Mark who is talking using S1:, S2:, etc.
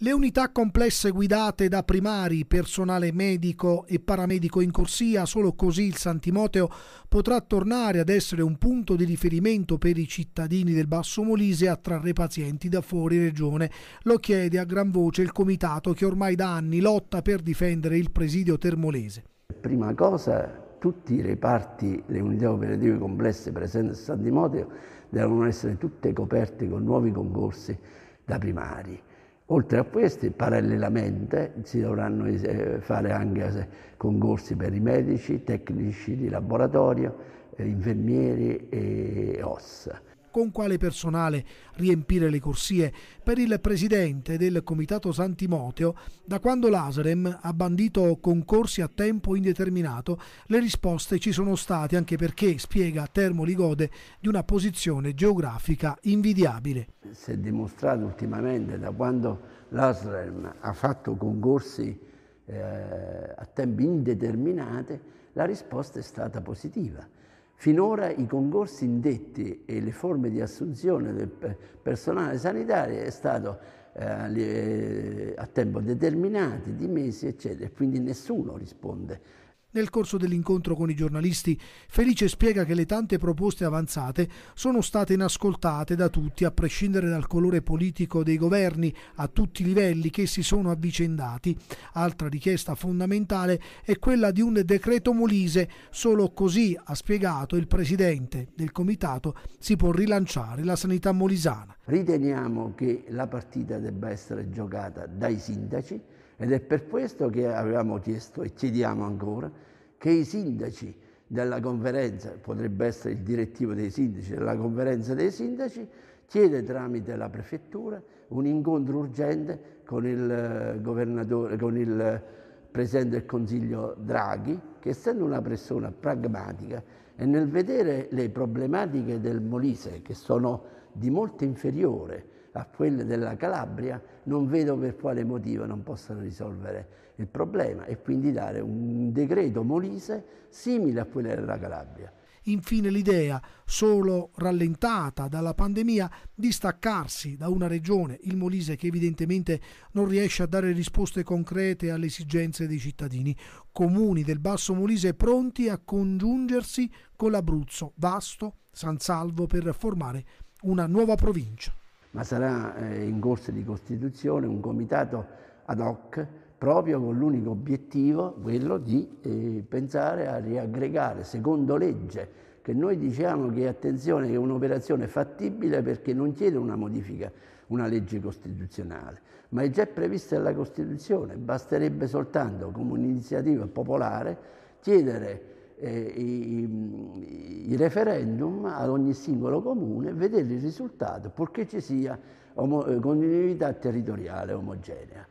S1: Le unità complesse guidate da primari, personale medico e paramedico in corsia, solo così il San Timoteo potrà tornare ad essere un punto di riferimento per i cittadini del Basso Molise e attrarre pazienti da fuori regione. Lo chiede a gran voce il comitato che ormai da anni lotta per difendere il presidio termolese.
S2: Prima cosa tutti i reparti, le unità operative complesse presenti a San Timoteo devono essere tutte coperte con nuovi concorsi da primari. Oltre a questi, parallelamente, si dovranno eh, fare anche eh, concorsi per i medici, tecnici di laboratorio, eh, infermieri e ossa
S1: con quale personale riempire le corsie per il presidente del Comitato San Timoteo, da quando l'Aserem ha bandito concorsi a tempo indeterminato, le risposte ci sono state anche perché, spiega Termoli gode di una posizione geografica invidiabile.
S2: Si è dimostrato ultimamente da quando l'Aserem ha fatto concorsi eh, a tempi indeterminati, la risposta è stata positiva Finora i concorsi indetti e le forme di assunzione del personale sanitario è stato eh, a tempo determinato, di mesi, eccetera, quindi nessuno risponde
S1: nel corso dell'incontro con i giornalisti, Felice spiega che le tante proposte avanzate sono state inascoltate da tutti, a prescindere dal colore politico dei governi a tutti i livelli che si sono avvicendati. Altra richiesta fondamentale è quella di un decreto Molise. Solo così, ha spiegato il presidente del comitato, si può rilanciare la sanità molisana.
S2: Riteniamo che la partita debba essere giocata dai sindaci ed è per questo che avevamo chiesto e chiediamo ancora che i sindaci della conferenza, potrebbe essere il direttivo dei sindaci, della conferenza dei sindaci, chiede tramite la prefettura un incontro urgente con il, eh, con il eh, Presidente del Consiglio Draghi, che essendo una persona pragmatica e nel vedere le problematiche del Molise, che sono di molto inferiore a quelle della Calabria, non vedo per quale motivo non possano risolvere il problema e quindi dare un decreto Molise simile a quello della Calabria.
S1: Infine l'idea, solo rallentata dalla pandemia, di staccarsi da una regione, il Molise, che evidentemente non riesce a dare risposte concrete alle esigenze dei cittadini. Comuni del Basso Molise pronti a congiungersi con l'Abruzzo, Vasto, San Salvo per formare una nuova provincia
S2: ma sarà eh, in corso di costituzione un comitato ad hoc proprio con l'unico obiettivo, quello di eh, pensare a riaggregare secondo legge, che noi diciamo che attenzione è un'operazione fattibile perché non chiede una modifica, una legge costituzionale, ma è già prevista dalla Costituzione, basterebbe soltanto come un'iniziativa popolare chiedere eh, i, i referendum ad ogni singolo comune, vedere il risultato, purché ci sia eh, continuità territoriale omogenea.